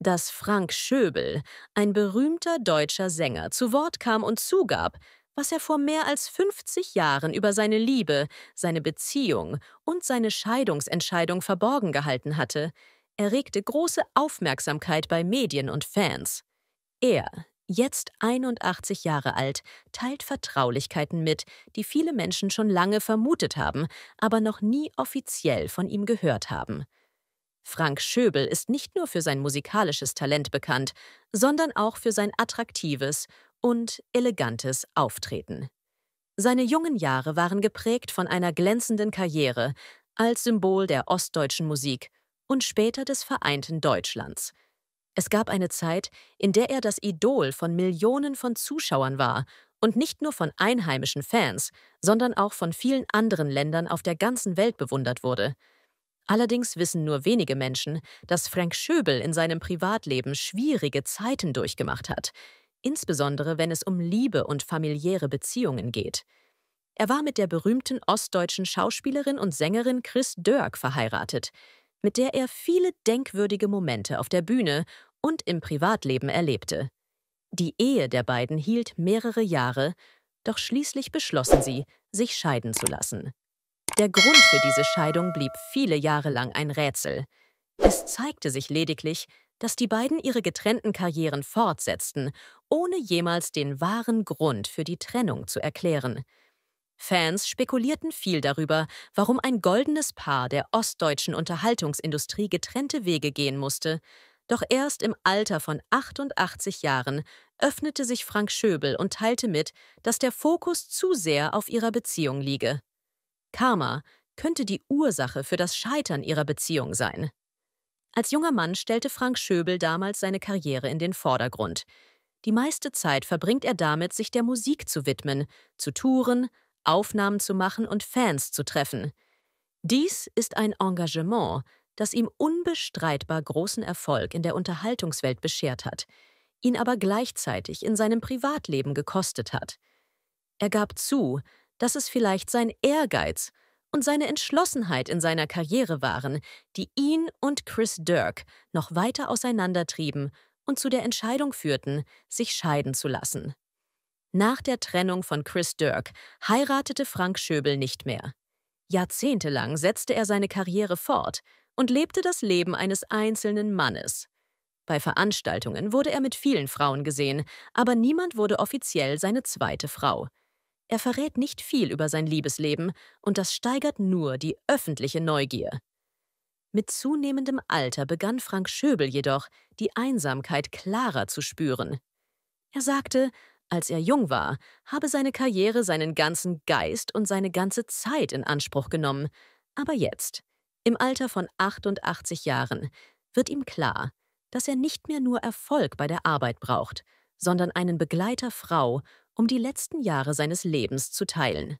dass Frank Schöbel, ein berühmter deutscher Sänger, zu Wort kam und zugab, was er vor mehr als 50 Jahren über seine Liebe, seine Beziehung und seine Scheidungsentscheidung verborgen gehalten hatte, erregte große Aufmerksamkeit bei Medien und Fans. Er, jetzt 81 Jahre alt, teilt Vertraulichkeiten mit, die viele Menschen schon lange vermutet haben, aber noch nie offiziell von ihm gehört haben. Frank Schöbel ist nicht nur für sein musikalisches Talent bekannt, sondern auch für sein attraktives und elegantes Auftreten. Seine jungen Jahre waren geprägt von einer glänzenden Karriere als Symbol der ostdeutschen Musik und später des vereinten Deutschlands. Es gab eine Zeit, in der er das Idol von Millionen von Zuschauern war und nicht nur von einheimischen Fans, sondern auch von vielen anderen Ländern auf der ganzen Welt bewundert wurde. Allerdings wissen nur wenige Menschen, dass Frank Schöbel in seinem Privatleben schwierige Zeiten durchgemacht hat, insbesondere wenn es um Liebe und familiäre Beziehungen geht. Er war mit der berühmten ostdeutschen Schauspielerin und Sängerin Chris Dörk verheiratet, mit der er viele denkwürdige Momente auf der Bühne und im Privatleben erlebte. Die Ehe der beiden hielt mehrere Jahre, doch schließlich beschlossen sie, sich scheiden zu lassen. Der Grund für diese Scheidung blieb viele Jahre lang ein Rätsel. Es zeigte sich lediglich, dass die beiden ihre getrennten Karrieren fortsetzten, ohne jemals den wahren Grund für die Trennung zu erklären. Fans spekulierten viel darüber, warum ein goldenes Paar der ostdeutschen Unterhaltungsindustrie getrennte Wege gehen musste, doch erst im Alter von 88 Jahren öffnete sich Frank Schöbel und teilte mit, dass der Fokus zu sehr auf ihrer Beziehung liege. Karma könnte die Ursache für das Scheitern ihrer Beziehung sein. Als junger Mann stellte Frank Schöbel damals seine Karriere in den Vordergrund. Die meiste Zeit verbringt er damit, sich der Musik zu widmen, zu touren, Aufnahmen zu machen und Fans zu treffen. Dies ist ein Engagement, das ihm unbestreitbar großen Erfolg in der Unterhaltungswelt beschert hat, ihn aber gleichzeitig in seinem Privatleben gekostet hat. Er gab zu, dass es vielleicht sein Ehrgeiz und seine Entschlossenheit in seiner Karriere waren, die ihn und Chris Dirk noch weiter auseinandertrieben und zu der Entscheidung führten, sich scheiden zu lassen. Nach der Trennung von Chris Dirk heiratete Frank Schöbel nicht mehr. Jahrzehntelang setzte er seine Karriere fort und lebte das Leben eines einzelnen Mannes. Bei Veranstaltungen wurde er mit vielen Frauen gesehen, aber niemand wurde offiziell seine zweite Frau. Er verrät nicht viel über sein Liebesleben und das steigert nur die öffentliche Neugier. Mit zunehmendem Alter begann Frank Schöbel jedoch, die Einsamkeit klarer zu spüren. Er sagte, als er jung war, habe seine Karriere seinen ganzen Geist und seine ganze Zeit in Anspruch genommen, aber jetzt, im Alter von 88 Jahren, wird ihm klar, dass er nicht mehr nur Erfolg bei der Arbeit braucht, sondern einen Begleiter Frau um die letzten Jahre seines Lebens zu teilen.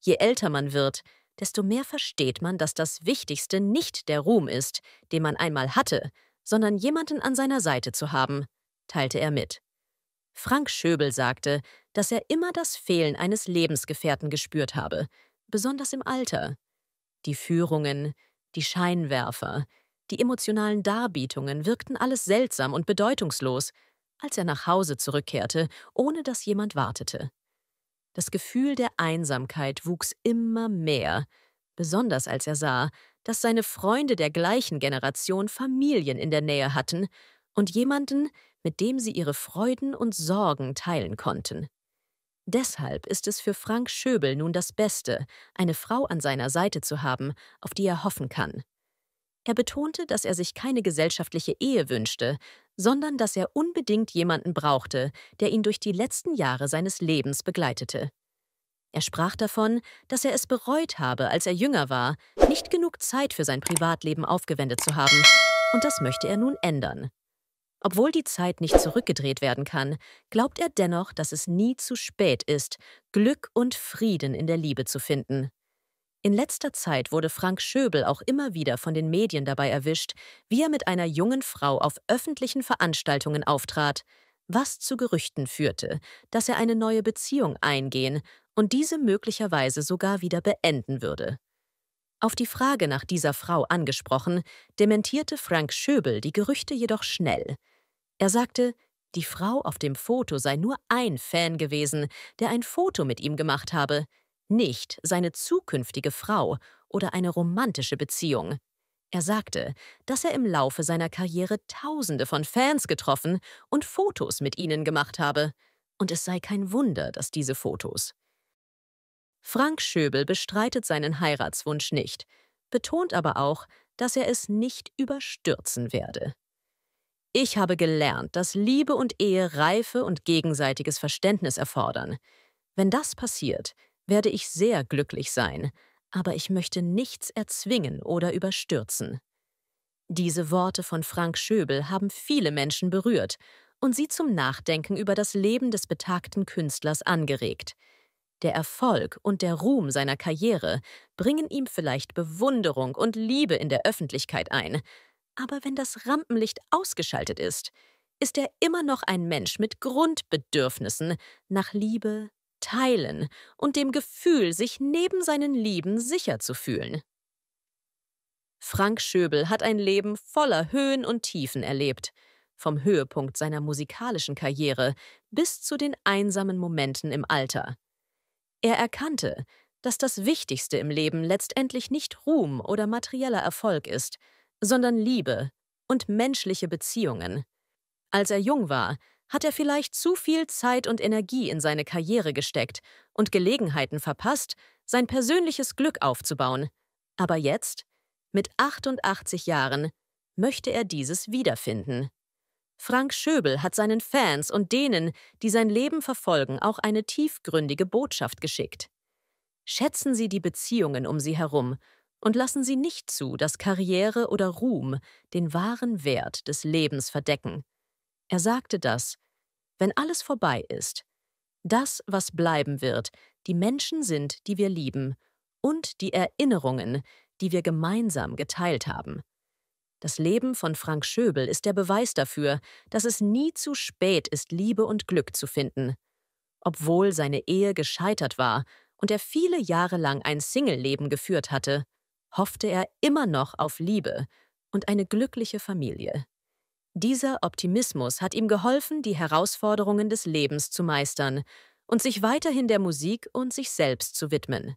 Je älter man wird, desto mehr versteht man, dass das Wichtigste nicht der Ruhm ist, den man einmal hatte, sondern jemanden an seiner Seite zu haben, teilte er mit. Frank Schöbel sagte, dass er immer das Fehlen eines Lebensgefährten gespürt habe, besonders im Alter. Die Führungen, die Scheinwerfer, die emotionalen Darbietungen wirkten alles seltsam und bedeutungslos, als er nach Hause zurückkehrte, ohne dass jemand wartete. Das Gefühl der Einsamkeit wuchs immer mehr, besonders als er sah, dass seine Freunde der gleichen Generation Familien in der Nähe hatten und jemanden, mit dem sie ihre Freuden und Sorgen teilen konnten. Deshalb ist es für Frank Schöbel nun das Beste, eine Frau an seiner Seite zu haben, auf die er hoffen kann. Er betonte, dass er sich keine gesellschaftliche Ehe wünschte, sondern dass er unbedingt jemanden brauchte, der ihn durch die letzten Jahre seines Lebens begleitete. Er sprach davon, dass er es bereut habe, als er jünger war, nicht genug Zeit für sein Privatleben aufgewendet zu haben, und das möchte er nun ändern. Obwohl die Zeit nicht zurückgedreht werden kann, glaubt er dennoch, dass es nie zu spät ist, Glück und Frieden in der Liebe zu finden. In letzter Zeit wurde Frank Schöbel auch immer wieder von den Medien dabei erwischt, wie er mit einer jungen Frau auf öffentlichen Veranstaltungen auftrat, was zu Gerüchten führte, dass er eine neue Beziehung eingehen und diese möglicherweise sogar wieder beenden würde. Auf die Frage nach dieser Frau angesprochen, dementierte Frank Schöbel die Gerüchte jedoch schnell. Er sagte, die Frau auf dem Foto sei nur ein Fan gewesen, der ein Foto mit ihm gemacht habe, nicht seine zukünftige Frau oder eine romantische Beziehung. Er sagte, dass er im Laufe seiner Karriere Tausende von Fans getroffen und Fotos mit ihnen gemacht habe, und es sei kein Wunder, dass diese Fotos. Frank Schöbel bestreitet seinen Heiratswunsch nicht, betont aber auch, dass er es nicht überstürzen werde. Ich habe gelernt, dass Liebe und Ehe Reife und gegenseitiges Verständnis erfordern. Wenn das passiert, werde ich sehr glücklich sein, aber ich möchte nichts erzwingen oder überstürzen. Diese Worte von Frank Schöbel haben viele Menschen berührt und sie zum Nachdenken über das Leben des betagten Künstlers angeregt. Der Erfolg und der Ruhm seiner Karriere bringen ihm vielleicht Bewunderung und Liebe in der Öffentlichkeit ein, aber wenn das Rampenlicht ausgeschaltet ist, ist er immer noch ein Mensch mit Grundbedürfnissen nach Liebe, Teilen und dem Gefühl, sich neben seinen Lieben sicher zu fühlen. Frank Schöbel hat ein Leben voller Höhen und Tiefen erlebt, vom Höhepunkt seiner musikalischen Karriere bis zu den einsamen Momenten im Alter. Er erkannte, dass das Wichtigste im Leben letztendlich nicht Ruhm oder materieller Erfolg ist, sondern Liebe und menschliche Beziehungen. Als er jung war, hat er vielleicht zu viel Zeit und Energie in seine Karriere gesteckt und Gelegenheiten verpasst, sein persönliches Glück aufzubauen. Aber jetzt, mit 88 Jahren, möchte er dieses wiederfinden. Frank Schöbel hat seinen Fans und denen, die sein Leben verfolgen, auch eine tiefgründige Botschaft geschickt. Schätzen Sie die Beziehungen um Sie herum und lassen Sie nicht zu, dass Karriere oder Ruhm den wahren Wert des Lebens verdecken. Er sagte das, wenn alles vorbei ist, das, was bleiben wird, die Menschen sind, die wir lieben, und die Erinnerungen, die wir gemeinsam geteilt haben. Das Leben von Frank Schöbel ist der Beweis dafür, dass es nie zu spät ist, Liebe und Glück zu finden. Obwohl seine Ehe gescheitert war und er viele Jahre lang ein Single-Leben geführt hatte, hoffte er immer noch auf Liebe und eine glückliche Familie. Dieser Optimismus hat ihm geholfen, die Herausforderungen des Lebens zu meistern und sich weiterhin der Musik und sich selbst zu widmen.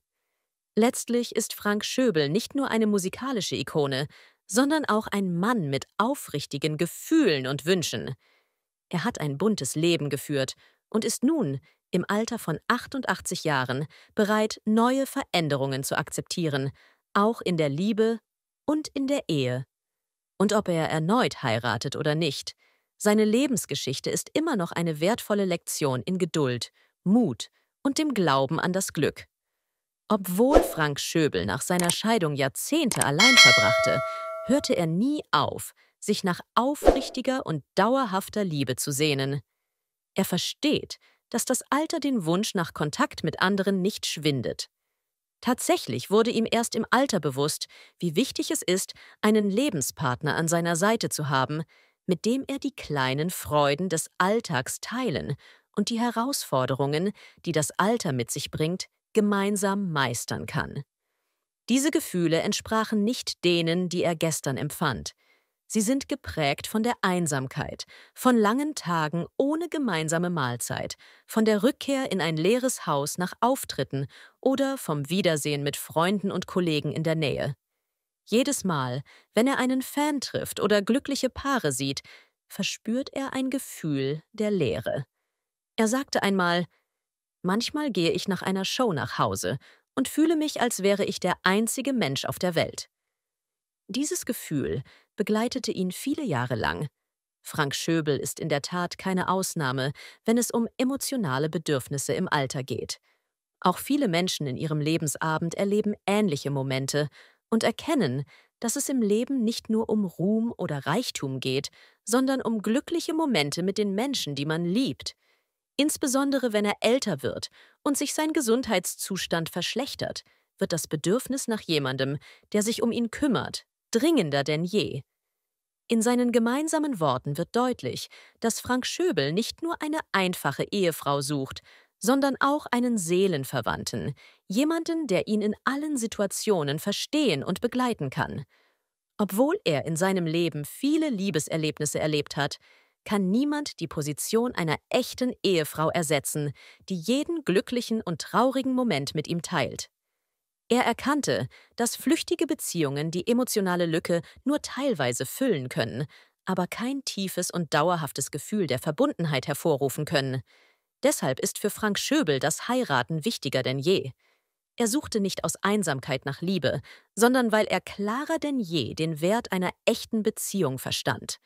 Letztlich ist Frank Schöbel nicht nur eine musikalische Ikone, sondern auch ein Mann mit aufrichtigen Gefühlen und Wünschen. Er hat ein buntes Leben geführt und ist nun, im Alter von 88 Jahren, bereit, neue Veränderungen zu akzeptieren, auch in der Liebe und in der Ehe und ob er erneut heiratet oder nicht. Seine Lebensgeschichte ist immer noch eine wertvolle Lektion in Geduld, Mut und dem Glauben an das Glück. Obwohl Frank Schöbel nach seiner Scheidung Jahrzehnte allein verbrachte, hörte er nie auf, sich nach aufrichtiger und dauerhafter Liebe zu sehnen. Er versteht, dass das Alter den Wunsch nach Kontakt mit anderen nicht schwindet. Tatsächlich wurde ihm erst im Alter bewusst, wie wichtig es ist, einen Lebenspartner an seiner Seite zu haben, mit dem er die kleinen Freuden des Alltags teilen und die Herausforderungen, die das Alter mit sich bringt, gemeinsam meistern kann. Diese Gefühle entsprachen nicht denen, die er gestern empfand. Sie sind geprägt von der Einsamkeit, von langen Tagen ohne gemeinsame Mahlzeit, von der Rückkehr in ein leeres Haus nach Auftritten oder vom Wiedersehen mit Freunden und Kollegen in der Nähe. Jedes Mal, wenn er einen Fan trifft oder glückliche Paare sieht, verspürt er ein Gefühl der Leere. Er sagte einmal, Manchmal gehe ich nach einer Show nach Hause und fühle mich, als wäre ich der einzige Mensch auf der Welt. Dieses Gefühl begleitete ihn viele Jahre lang. Frank Schöbel ist in der Tat keine Ausnahme, wenn es um emotionale Bedürfnisse im Alter geht. Auch viele Menschen in ihrem Lebensabend erleben ähnliche Momente und erkennen, dass es im Leben nicht nur um Ruhm oder Reichtum geht, sondern um glückliche Momente mit den Menschen, die man liebt. Insbesondere wenn er älter wird und sich sein Gesundheitszustand verschlechtert, wird das Bedürfnis nach jemandem, der sich um ihn kümmert, dringender denn je. In seinen gemeinsamen Worten wird deutlich, dass Frank Schöbel nicht nur eine einfache Ehefrau sucht, sondern auch einen Seelenverwandten, jemanden, der ihn in allen Situationen verstehen und begleiten kann. Obwohl er in seinem Leben viele Liebeserlebnisse erlebt hat, kann niemand die Position einer echten Ehefrau ersetzen, die jeden glücklichen und traurigen Moment mit ihm teilt. Er erkannte, dass flüchtige Beziehungen die emotionale Lücke nur teilweise füllen können, aber kein tiefes und dauerhaftes Gefühl der Verbundenheit hervorrufen können. Deshalb ist für Frank Schöbel das Heiraten wichtiger denn je. Er suchte nicht aus Einsamkeit nach Liebe, sondern weil er klarer denn je den Wert einer echten Beziehung verstand.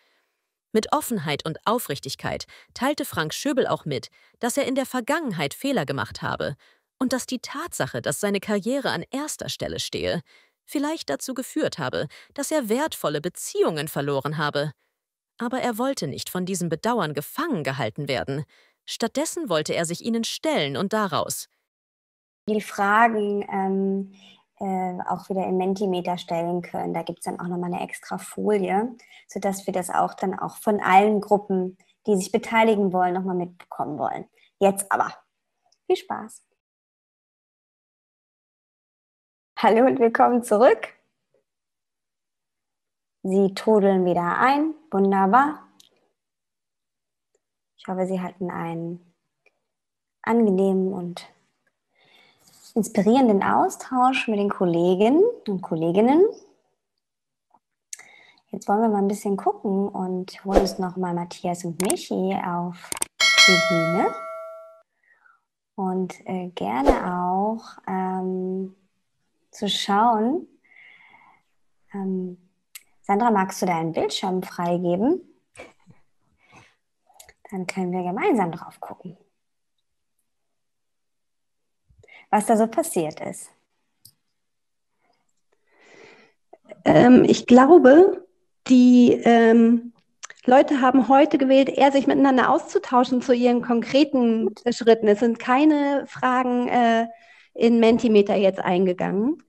Mit Offenheit und Aufrichtigkeit teilte Frank Schöbel auch mit, dass er in der Vergangenheit Fehler gemacht habe und dass die Tatsache, dass seine Karriere an erster Stelle stehe, vielleicht dazu geführt habe, dass er wertvolle Beziehungen verloren habe. Aber er wollte nicht von diesem Bedauern gefangen gehalten werden. Stattdessen wollte er sich ihnen stellen und daraus. Die Fragen ähm, äh, auch wieder im Mentimeter stellen können. Da gibt es dann auch nochmal eine extra Folie, sodass wir das auch dann auch von allen Gruppen, die sich beteiligen wollen, nochmal mitbekommen wollen. Jetzt aber. Viel Spaß! Hallo und willkommen zurück. Sie trudeln wieder ein. Wunderbar. Ich hoffe, Sie hatten einen angenehmen und inspirierenden Austausch mit den Kolleginnen und Kolleginnen. Jetzt wollen wir mal ein bisschen gucken und holen uns nochmal Matthias und Michi auf die Bühne. Und äh, gerne auch. Ähm, zu schauen. Ähm, Sandra, magst du deinen Bildschirm freigeben? Dann können wir gemeinsam drauf gucken, was da so passiert ist. Ähm, ich glaube, die ähm, Leute haben heute gewählt, eher sich miteinander auszutauschen zu ihren konkreten Schritten. Es sind keine Fragen äh, in Mentimeter jetzt eingegangen.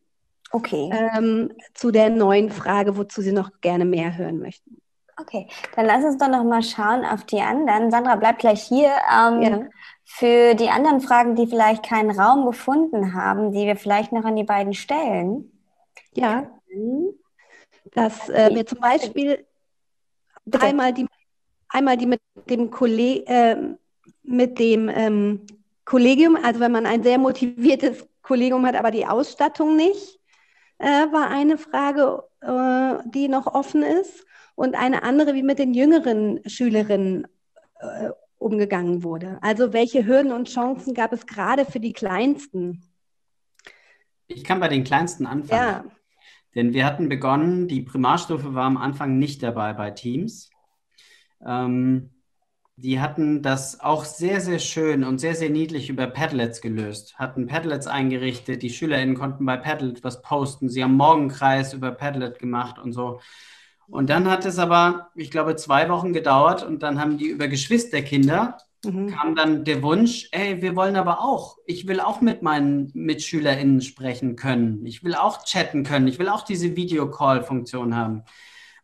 Okay. Ähm, zu der neuen Frage, wozu Sie noch gerne mehr hören möchten. Okay, dann lass uns doch noch mal schauen auf die anderen. Sandra, bleib gleich hier. Ähm, ja. Für die anderen Fragen, die vielleicht keinen Raum gefunden haben, die wir vielleicht noch an die beiden stellen. Ja. Dass äh, wir zum Beispiel einmal die, einmal die mit dem, Kolleg, äh, mit dem ähm, Kollegium, also wenn man ein sehr motiviertes Kollegium hat, aber die Ausstattung nicht, äh, war eine Frage, äh, die noch offen ist. Und eine andere, wie mit den jüngeren Schülerinnen äh, umgegangen wurde. Also welche Hürden und Chancen gab es gerade für die Kleinsten? Ich kann bei den Kleinsten anfangen. Ja. Denn wir hatten begonnen, die Primarstufe war am Anfang nicht dabei bei Teams. Ähm, die hatten das auch sehr, sehr schön und sehr, sehr niedlich über Padlets gelöst. Hatten Padlets eingerichtet, die SchülerInnen konnten bei Padlet was posten. Sie haben Morgenkreis über Padlet gemacht und so. Und dann hat es aber, ich glaube, zwei Wochen gedauert und dann haben die über Geschwisterkinder mhm. kam dann der Wunsch, ey, wir wollen aber auch, ich will auch mit meinen MitschülerInnen sprechen können. Ich will auch chatten können. Ich will auch diese Videocall-Funktion haben.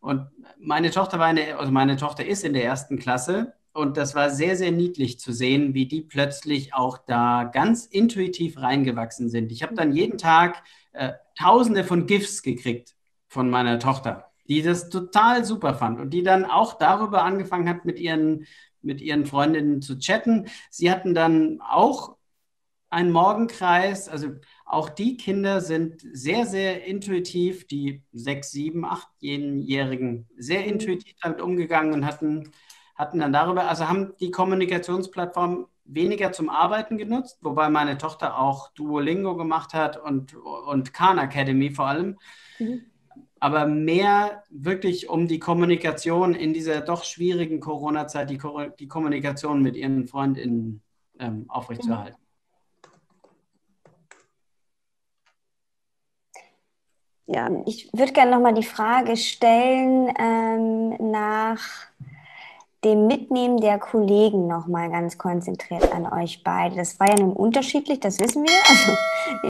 Und meine Tochter war in also meine Tochter ist in der ersten Klasse und das war sehr, sehr niedlich zu sehen, wie die plötzlich auch da ganz intuitiv reingewachsen sind. Ich habe dann mhm. jeden Tag äh, Tausende von GIFs gekriegt von meiner Tochter, die das total super fand und die dann auch darüber angefangen hat, mit ihren, mit ihren Freundinnen zu chatten. Sie hatten dann auch einen Morgenkreis. Also auch die Kinder sind sehr, sehr intuitiv, die sechs, sieben, achtjährigen, sehr mhm. intuitiv damit umgegangen und hatten hatten dann darüber, also haben die Kommunikationsplattform weniger zum Arbeiten genutzt, wobei meine Tochter auch Duolingo gemacht hat und, und Khan Academy vor allem. Mhm. Aber mehr wirklich um die Kommunikation in dieser doch schwierigen Corona-Zeit, die, die Kommunikation mit ihren FreundInnen ähm, aufrechtzuerhalten. Ja, ich würde gerne nochmal die Frage stellen ähm, nach dem Mitnehmen der Kollegen nochmal ganz konzentriert an euch beide. Das war ja nun unterschiedlich, das wissen wir. Also,